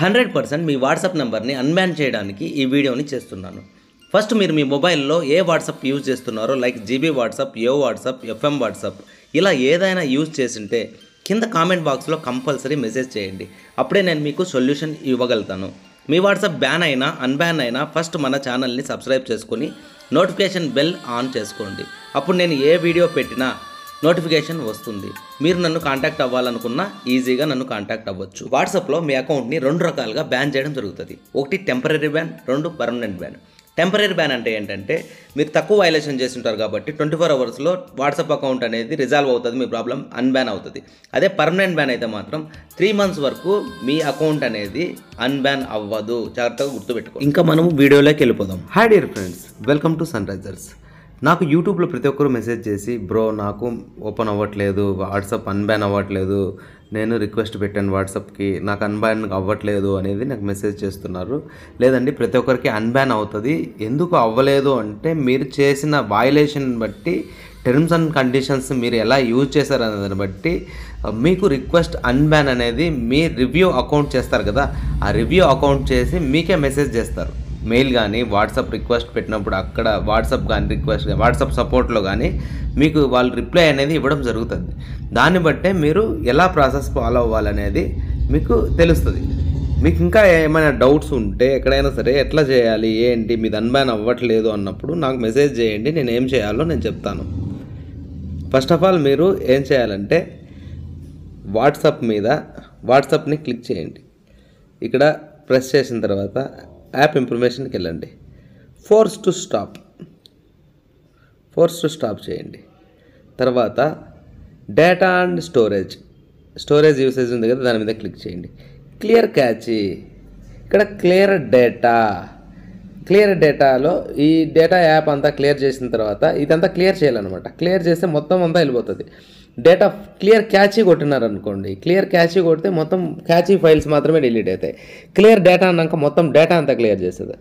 hundred percent మీ WhatsApp నెంబర్ని unban చేయడానికి ఈ వీడియోని చేస్తున్నాను ఫస్ట్ మీరు మీ మొబైల్లో ఏ వాట్సాప్ యూజ్ చేస్తున్నారో like GB WhatsApp Yo WhatsApp FM WhatsApp ఇలా ఏదైనా యూజ్ చేసింటే కింద కామెంట్ బాక్స్లో కంపల్సరీ మెసేజ్ చేయండి అప్పుడే నేను మీకు సొల్యూషన్ ఇవ్వగలుగుతాను మీ వాట్సాప్ బ్యాన్ అయినా అన్బ్యాన్ అయినా ఫస్ట్ మన ఛానల్ని సబ్స్క్రైబ్ చేసుకొని నోటిఫికేషన్ బెల్ ఆన్ చేసుకోండి అప్పుడు నేను ఏ వీడియో పెట్టినా నోటిఫికేషన్ వస్తుంది మీరు నన్ను కాంటాక్ట్ అవ్వాలనుకున్నా ఈజీగా నన్ను కాంటాక్ట్ అవ్వచ్చు వాట్సాప్లో మీ అకౌంట్ని రెండు రకాలుగా బ్యాన్ చేయడం జరుగుతుంది ఒకటి టెంపరీ బ్యాన్ రెండు పర్మనెంట్ బ్యాన్ టెంపరీ బ్యాన్ అంటే ఏంటంటే మీరు తక్కువ వైలేషన్ చేసి ఉంటారు కాబట్టి ట్వంటీ ఫోర్ అవర్స్లో వాట్సాప్ అకౌంట్ అనేది రిజాల్వ్ అవుతుంది మీ ప్రాబ్లం అన్బ్యాన్ అవుతుంది అదే పర్మనెంట్ బ్యాన్ అయితే మాత్రం త్రీ మంత్స్ వరకు మీ అకౌంట్ అనేది అన్బ్యాన్ అవ్వదు జాగ్రత్తగా గుర్తుపెట్టుకో ఇంకా మనం వీడియోలోకి వెళ్ళిపోదాం hi dear friends welcome to sun risers నాకు యూట్యూబ్లో ప్రతి ఒక్కరు మెసేజ్ చేసి బ్రో నాకు ఓపెన్ అవ్వట్లేదు వాట్సాప్ అన్బ్యాన్ అవ్వట్లేదు నేను రిక్వెస్ట్ పెట్టాను వాట్సాప్కి నాకు అన్బ్యాన్ అవ్వట్లేదు అనేది నాకు మెసేజ్ చేస్తున్నారు లేదండి ప్రతి ఒక్కరికి అన్బ్యాన్ అవుతుంది ఎందుకు అవ్వలేదు అంటే మీరు చేసిన వాయిలేషన్ బట్టి టర్మ్స్ అండ్ కండిషన్స్ మీరు ఎలా యూజ్ చేశారు దాన్ని బట్టి మీకు రిక్వెస్ట్ అన్బ్యాన్ అనేది మీ రివ్యూ అకౌంట్ చేస్తారు కదా ఆ రివ్యూ అకౌంట్ చేసి మీకే మెసేజ్ చేస్తారు మెయిల్ కానీ వాట్సాప్ రిక్వెస్ట్ పెట్టినప్పుడు అక్కడ వాట్సాప్ కానీ రిక్వెస్ట్ కానీ వాట్సాప్ సపోర్ట్లో కానీ మీకు వాళ్ళు రిప్లై అనేది ఇవ్వడం జరుగుతుంది దాన్ని బట్టే మీరు ఎలా ప్రాసెస్ ఫాలో అవ్వాలనేది మీకు తెలుస్తుంది మీకు ఇంకా ఏమైనా డౌట్స్ ఉంటే ఎక్కడైనా సరే ఎట్లా చేయాలి ఏంటి మీది అన్బ్యాన్ అవ్వట్లేదు అన్నప్పుడు నాకు మెసేజ్ చేయండి నేను ఏం చేయాలో నేను చెప్తాను ఫస్ట్ ఆఫ్ ఆల్ మీరు ఏం చేయాలంటే వాట్సాప్ మీద వాట్సాప్ని క్లిక్ చేయండి ఇక్కడ ప్రెస్ చేసిన తర్వాత యాప్ ఇన్ఫర్మేషన్కి వెళ్ళండి force to stop force to stop చేయండి తర్వాత data and storage storage usage ఉంది కదా దాని మీద క్లిక్ చేయండి క్లియర్ క్యాచ్ ఇక్కడ క్లియర్ డేటా క్లియర్ డేటాలో ఈ డేటా యాప్ అంతా క్లియర్ చేసిన తర్వాత ఇదంతా క్లియర్ చేయాలన్నమాట క్లియర్ చేస్తే మొత్తం అంతా వెళ్ళిపోతుంది డేటా క్లియర్ క్యాచీ కొట్టినారు అనుకోండి క్లియర్ క్యాచీ కొడితే మొత్తం క్యాచీ ఫైల్స్ మాత్రమే డిలీట్ అవుతాయి క్లియర్ డేటా అన్నాక మొత్తం డేటా అంతా క్లియర్ చేస్తుంది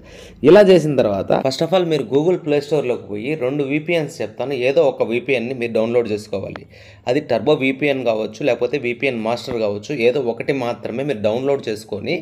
ఇలా చేసిన తర్వాత ఫస్ట్ ఆఫ్ ఆల్ మీరు గూగుల్ ప్లే స్టోర్లోకి పోయి రెండు విపిఎన్స్ చెప్తాను ఏదో ఒక విపిఎన్ని మీరు డౌన్లోడ్ చేసుకోవాలి అది టర్బో విపిఎన్ కావచ్చు లేకపోతే విపిఎన్ మాస్టర్ కావచ్చు ఏదో ఒకటి మాత్రమే మీరు డౌన్లోడ్ చేసుకొని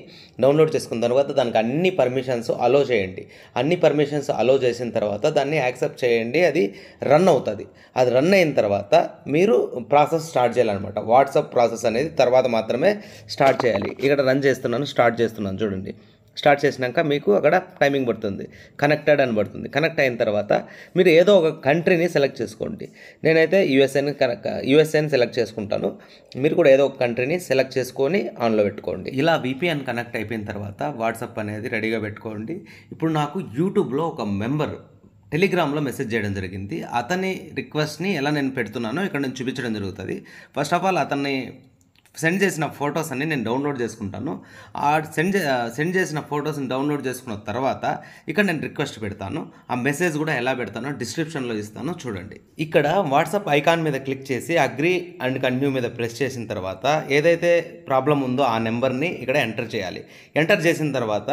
డౌన్లోడ్ చేసుకున్న తర్వాత దానికి అన్ని పర్మిషన్స్ అలో చేయండి అన్ని పర్మిషన్స్ అలో చేసిన తర్వాత దాన్ని యాక్సెప్ట్ చేయండి అది రన్ అవుతుంది అది రన్ అయిన తర్వాత మీరు ప్రాసెస్ స్టార్ట్ చేయాలన్నమాట వాట్సాప్ ప్రాసెస్ అనేది తర్వాత మాత్రమే స్టార్ట్ చేయాలి ఇక్కడ రన్ చేస్తున్నాను స్టార్ట్ చేస్తున్నాను చూడండి స్టార్ట్ చేసినాక మీకు అక్కడ టైమింగ్ పడుతుంది కనెక్టెడ్ అని పడుతుంది కనెక్ట్ అయిన తర్వాత మీరు ఏదో ఒక కంట్రీని సెలెక్ట్ చేసుకోండి నేనైతే యుఎస్ఏని కనెక్ట్ యుఎస్ఏని సెలెక్ట్ చేసుకుంటాను మీరు కూడా ఏదో ఒక కంట్రీని సెలెక్ట్ చేసుకొని ఆన్లో పెట్టుకోండి ఇలా విపిఎన్ కనెక్ట్ అయిపోయిన తర్వాత వాట్సాప్ అనేది రెడీగా పెట్టుకోండి ఇప్పుడు నాకు యూట్యూబ్లో ఒక మెంబర్ టెలిగ్రామ్లో మెసేజ్ చేయడం జరిగింది అతని రిక్వెస్ట్ని ఎలా నేను పెడుతున్నానో ఇక్కడ నేను చూపించడం జరుగుతుంది ఫస్ట్ ఆఫ్ ఆల్ అతన్ని సెండ్ చేసిన ఫొటోస్ అన్ని నేను డౌన్లోడ్ చేసుకుంటాను ఆ సెండ్ సెండ్ చేసిన ఫొటోస్ని డౌన్లోడ్ చేసుకున్న తర్వాత ఇక్కడ నేను రిక్వెస్ట్ పెడతాను ఆ మెసేజ్ కూడా ఎలా పెడతానో డిస్క్రిప్షన్లో ఇస్తాను చూడండి ఇక్కడ వాట్సాప్ ఐకాన్ మీద క్లిక్ చేసి అగ్రి అండ్ కంటిన్యూ మీద ప్రెస్ చేసిన తర్వాత ఏదైతే ప్రాబ్లం ఉందో ఆ నెంబర్ని ఇక్కడ ఎంటర్ చేయాలి ఎంటర్ చేసిన తర్వాత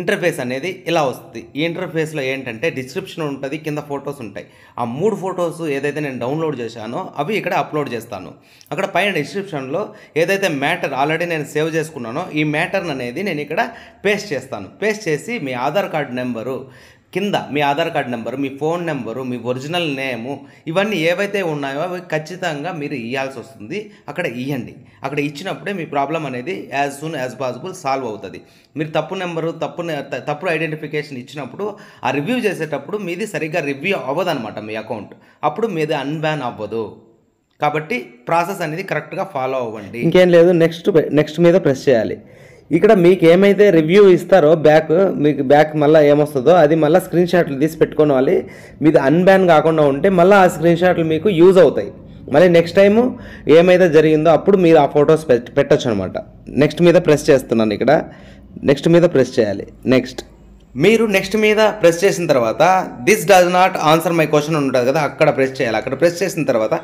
ఇంటర్ఫేస్ అనేది ఇలా వస్తుంది ఈ ఇంటర్ఫేస్లో ఏంటంటే డిస్క్రిప్షన్ ఉంటుంది కింద ఫొటోస్ ఉంటాయి ఆ మూడు ఫొటోస్ ఏదైతే నేను డౌన్లోడ్ చేశానో అవి ఇక్కడ అప్లోడ్ చేస్తాను అక్కడ పైన డిస్క్రిప్షన్లో ఏదైతే మ్యాటర్ ఆల్రెడీ నేను సేవ్ చేసుకున్నానో ఈ మ్యాటర్ అనేది నేను ఇక్కడ పేస్ట్ చేస్తాను పేస్ట్ చేసి మీ ఆధార్ కార్డు నెంబరు కింద మీ ఆధార్ కార్డ్ నెంబరు మీ ఫోన్ నెంబరు మీ ఒరిజినల్ నేము ఇవన్నీ ఏవైతే ఉన్నాయో అవి ఖచ్చితంగా మీరు ఇవ్వాల్సి వస్తుంది అక్కడ ఇవ్వండి అక్కడ ఇచ్చినప్పుడే మీ ప్రాబ్లం అనేది as soon as possible solve అవుతుంది మీరు తప్పు నెంబరు తప్పు తప్పుడు ఐడెంటిఫికేషన్ ఇచ్చినప్పుడు ఆ రివ్యూ చేసేటప్పుడు మీది సరిగ్గా రివ్యూ అవ్వదనమాట మీ అకౌంట్ అప్పుడు మీది అన్బ్యాన్ అవ్వదు కాబట్టి ప్రాసెస్ అనేది కరెక్ట్గా ఫాలో అవ్వండి ఇంకేం లేదు నెక్స్ట్ నెక్స్ట్ మీద ప్రెస్ చేయాలి ఇక్కడ మీకు ఏమైతే రివ్యూ ఇస్తారో బ్యాక్ మీకు బ్యాక్ మళ్ళీ ఏమొస్తుందో అది మళ్ళీ స్క్రీన్ షాట్లు తీసి పెట్టుకోవాలి మీది అన్బ్యాన్ కాకుండా ఉంటే మళ్ళీ ఆ స్క్రీన్ షాట్లు మీకు యూజ్ అవుతాయి మళ్ళీ నెక్స్ట్ టైము ఏమైతే జరిగిందో అప్పుడు మీరు ఆ ఫొటోస్ పెట్టచ్చు అనమాట నెక్స్ట్ మీద ప్రెస్ చేస్తున్నాను ఇక్కడ నెక్స్ట్ మీద ప్రెస్ చేయాలి నెక్స్ట్ మీరు నెక్స్ట్ మీద ప్రెస్ చేసిన తర్వాత this does not answer my question ఉంటుంది కదా అక్కడ ప్రెస్ చేయాలి అక్కడ ప్రెస్ చేసిన తర్వాత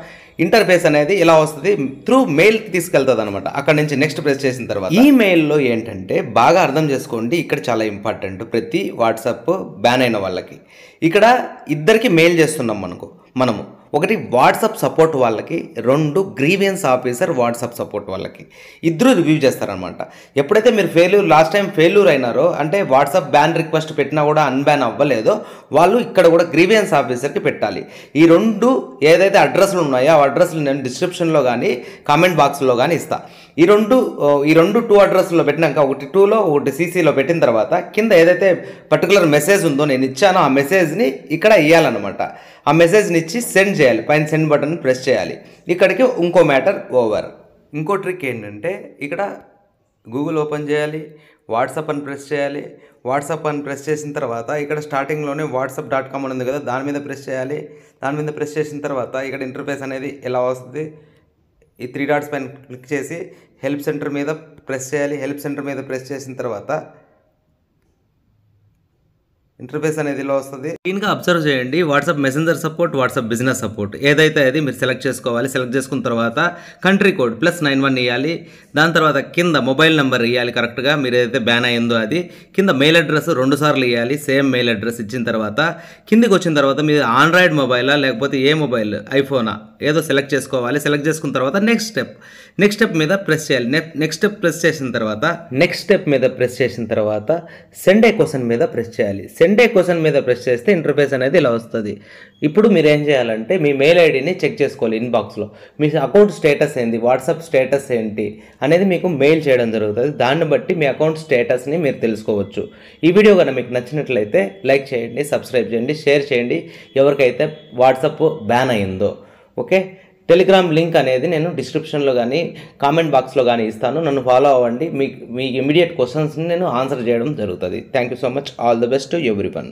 ఇంటర్ఫేస్ అనేది ఇలా వస్తుంది త్రూ మెయిల్కి తీసుకెళ్తుంది అనమాట అక్కడ నుంచి నెక్స్ట్ ప్రెస్ చేసిన తర్వాత ఈ మెయిల్లో ఏంటంటే బాగా అర్థం చేసుకోండి ఇక్కడ చాలా ఇంపార్టెంట్ ప్రతి వాట్సాప్ బ్యాన్ అయిన వాళ్ళకి ఇక్కడ ఇద్దరికి మెయిల్ చేస్తున్నాం మనకు మనము ఒకటి వాట్సాప్ సపోర్ట్ వాళ్ళకి రెండు గ్రీవియన్స్ ఆఫీసర్ వాట్సాప్ సపోర్ట్ వాళ్ళకి ఇద్దరు రివ్యూ చేస్తారనమాట ఎప్పుడైతే మీరు ఫెయిల్యూర్ లాస్ట్ టైం ఫెయిల్యూర్ అయినారో అంటే వాట్సాప్ బ్యాన్ రిక్వెస్ట్ పెట్టినా కూడా అన్బ్యాన్ అవ్వలేదో వాళ్ళు ఇక్కడ కూడా గ్రీవియన్స్ ఆఫీసర్కి పెట్టాలి ఈ రెండు ఏదైతే అడ్రస్లు ఉన్నాయో ఆ అడ్రస్లు నేను డిస్క్రిప్షన్లో కానీ కామెంట్ బాక్స్లో కానీ ఇస్తాను ఈ రెండు ఈ రెండు టూ అడ్రస్లో పెట్టినాక ఒకటి టూలో ఒకటి సీసీలో పెట్టిన తర్వాత కింద ఏదైతే పర్టికులర్ మెసేజ్ ఉందో నేను ఇచ్చానో ఆ మెసేజ్ని ఇక్కడ ఇవ్వాలన్నమాట ఆ మెసేజ్ని ఇచ్చి సెండ్ చేయాలి పైన సెండ్ బటన్ ప్రెస్ చేయాలి ఇక్కడికి ఇంకో మ్యాటర్ ఓవర్ ఇంకో ట్రిక్ ఏంటంటే ఇక్కడ గూగుల్ ఓపెన్ చేయాలి వాట్సాప్ అని ప్రెస్ చేయాలి వాట్సాప్ అని ప్రెస్ చేసిన తర్వాత ఇక్కడ స్టార్టింగ్లోనే వాట్సాప్ డాట్ కామ్ అని ఉంది కదా దాని మీద ప్రెస్ చేయాలి దాని మీద ప్రెస్ చేసిన తర్వాత ఇక్కడ ఇంటర్ఫేస్ అనేది ఎలా వస్తుంది ఈ త్రీ డాట్స్ పైన క్లిక్ చేసి హెల్ప్ సెంటర్ మీద ప్రెస్ చేయాలి హెల్ప్ సెంటర్ మీద ప్రెస్ చేసిన తర్వాత ఇంటర్ఫేస్ అనేది ఇలా వస్తుంది క్లీన్గా అబ్జర్వ్ చేయండి WhatsApp messenger support WhatsApp business support ఏదైతే అది మీరు సెలెక్ట్ చేసుకోవాలి సెలెక్ట్ చేసుకున్న తర్వాత country code plus nine one ఇవ్వాలి దాని తర్వాత కింద మొబైల్ నెంబర్ ఇవ్వాలి కరెక్ట్గా మీరు ఏదైతే బ్యాన్ అయ్యిందో అది కింద మెయిల్ అడ్రస్ రెండు సార్లు ఇవ్వాలి సేమ్ మెయిల్ అడ్రస్ ఇచ్చిన తర్వాత కిందికి వచ్చిన తర్వాత మీరు ఆండ్రాయిడ్ మొబైలా లేకపోతే ఏ మొబైల్ ఐఫోనా ఏదో సెలెక్ట్ చేసుకోవాలి సెలెక్ట్ చేసుకున్న తర్వాత నెక్స్ట్ స్టెప్ నెక్స్ట్ స్టెప్ మీద ప్రెస్ చేయాలి నెక్స్ట్ స్టెప్ ప్రెస్ చేసిన తర్వాత నెక్స్ట్ స్టెప్ మీద ప్రెస్ చేసిన తర్వాత సెండే క్వశ్చన్ మీద ప్రెస్ చేయాలి సెండే క్వశ్చన్ మీద ప్రెస్ చేస్తే ఇంటర్ఫేస్ అనేది ఇలా వస్తుంది ఇప్పుడు మీరు ఏం చేయాలంటే మీ మెయిల్ ఐడిని చెక్ చేసుకోవాలి ఇన్బాక్స్లో మీ అకౌంట్ స్టేటస్ ఏంటి వాట్సాప్ స్టేటస్ ఏంటి అనేది మీకు మెయిల్ చేయడం జరుగుతుంది దాన్ని బట్టి మీ అకౌంట్ స్టేటస్ని మీరు తెలుసుకోవచ్చు ఈ వీడియో కనుక మీకు నచ్చినట్లయితే లైక్ చేయండి సబ్స్క్రైబ్ చేయండి షేర్ చేయండి ఎవరికైతే వాట్సాప్ బ్యాన్ అయిందో ఓకే టెలిగ్రామ్ లింక్ అనేది నేను డిస్క్రిప్షన్లో కానీ కామెంట్ బాక్స్లో కానీ ఇస్తాను నన్ను ఫాలో అవ్వండి మీ మీ ఇమీడియట్ క్వశ్చన్స్ని నేను ఆన్సర్ చేయడం జరుగుతుంది thank you so much all the best every one